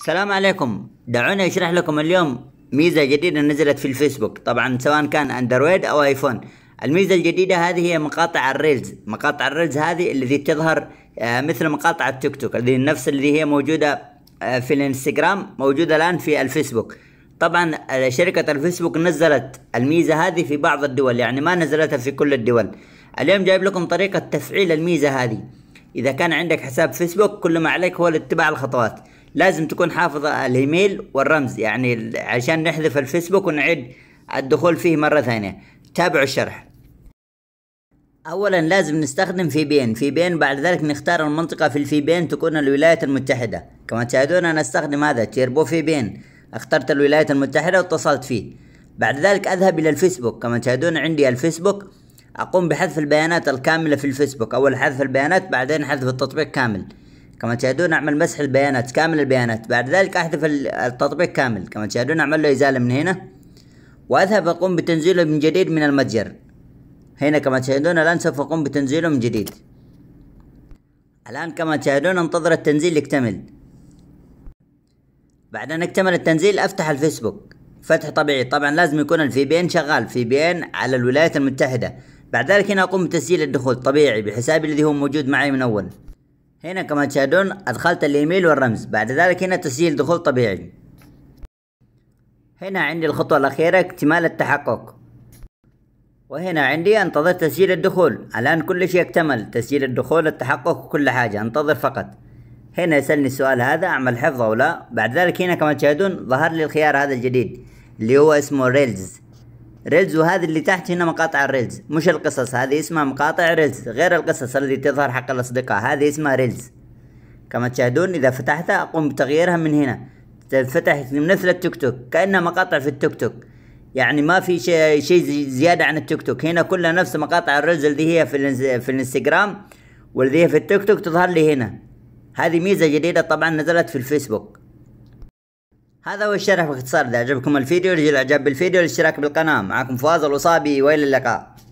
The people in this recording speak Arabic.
السلام عليكم دعوني اشرح لكم اليوم ميزة جديدة نزلت في الفيسبوك طبعا سواء كان اندرويد او ايفون الميزة الجديدة هذه هي مقاطع الريلز مقاطع الريلز هذه التي تظهر آه، مثل مقاطع التيك توك الذي نفس اللي هي موجودة آه، في الانستغرام موجودة الان في الفيسبوك طبعا آه، شركة الفيسبوك نزلت الميزة هذه في بعض الدول يعني ما نزلتها في كل الدول اليوم جايب لكم طريقة تفعيل الميزة هذه إذا كان عندك حساب فيسبوك كل ما عليك هو الاتباع الخطوات لازم تكون حافظ الايميل والرمز يعني عشان نحذف الفيسبوك ونعيد الدخول فيه مرة ثانية تابعوا الشرح اولا لازم نستخدم في بين في بين بعد ذلك نختار المنطقة في الفي بين تكون الولايات المتحدة كما تشاهدون انا استخدم هذا تيربو في بين اخترت الولايات المتحدة واتصلت فيه بعد ذلك اذهب الى الفيسبوك كما تشاهدون عندي الفيسبوك اقوم بحذف البيانات الكاملة في الفيسبوك اول حذف البيانات بعدين حذف التطبيق كامل كما تشاهدون أعمل مسح البيانات كامل البيانات بعد ذلك أحذف التطبيق كامل كما تشاهدون أعمل له إزالة من هنا وأذهب أقوم بتنزيله من جديد من المتجر هنا كما تشاهدون الآن سوف أقوم بتنزيله من جديد الآن كما تشاهدون انتظر التنزيل يكتمل بعد أن اكتمل التنزيل أفتح الفيسبوك فتح طبيعي طبعا لازم يكون الفي بي ان شغال في بي ان على الولايات المتحدة بعد ذلك هنا أقوم بتسجيل الدخول طبيعي بحسابي الذي هو موجود معي من أول هنا كما تشاهدون أدخلت الإيميل والرمز بعد ذلك هنا تسجيل دخول طبيعي هنا عندي الخطوة الأخيرة اكتمال التحقق وهنا عندي انتظر تسجيل الدخول الآن كل شيء اكتمل تسجيل الدخول التحقق كل حاجة انتظر فقط هنا يسألني السؤال هذا أعمل حفظ أو لا بعد ذلك هنا كما تشاهدون ظهر لي الخيار هذا الجديد اللي هو اسمه ريلز ريلز وهذه اللي تحت هنا مقاطع الريلز مش القصص هذه اسمها مقاطع ريلز غير القصص اللي تظهر حق الاصدقاء هذه اسمها ريلز كما تشاهدون اذا فتحتها اقوم بتغييرها من هنا تنفتح مثل التيك توك كانها مقاطع في التيك توك يعني ما في شيء شي زياده عن التيك توك هنا كلها نفس مقاطع الريلز اللي هي في في الانستغرام واللي هي في التيك توك تظهر لي هنا هذه ميزه جديده طبعا نزلت في الفيسبوك هذا هو الشرح باختصار اذا عجبكم الفيديو رجل الاعجاب بالفيديو والاشتراك بالقناه معكم فواز الوصابي والى اللقاء